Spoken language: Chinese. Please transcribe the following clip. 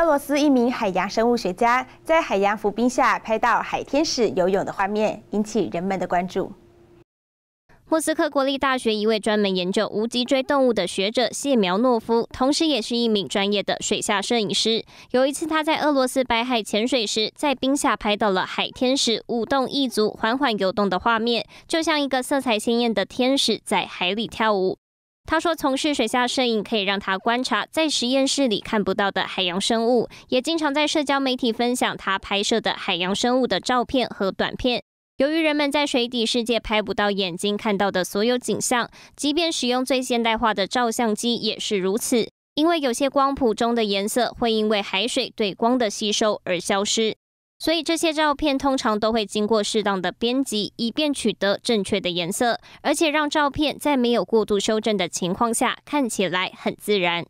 俄罗斯一名海洋生物学家在海洋浮冰下拍到海天使游泳的画面，引起人们的关注。莫斯科国立大学一位专门研究无脊椎动物的学者谢苗诺夫，同时也是一名专业的水下摄影师。有一次，他在俄罗斯白海潜水时，在冰下拍到了海天使舞动一足缓缓游动的画面，就像一个色彩鲜艳的天使在海里跳舞。他说，从事水下摄影可以让他观察在实验室里看不到的海洋生物，也经常在社交媒体分享他拍摄的海洋生物的照片和短片。由于人们在水底世界拍不到眼睛看到的所有景象，即便使用最现代化的照相机也是如此，因为有些光谱中的颜色会因为海水对光的吸收而消失。所以，这些照片通常都会经过适当的编辑，以便取得正确的颜色，而且让照片在没有过度修正的情况下看起来很自然。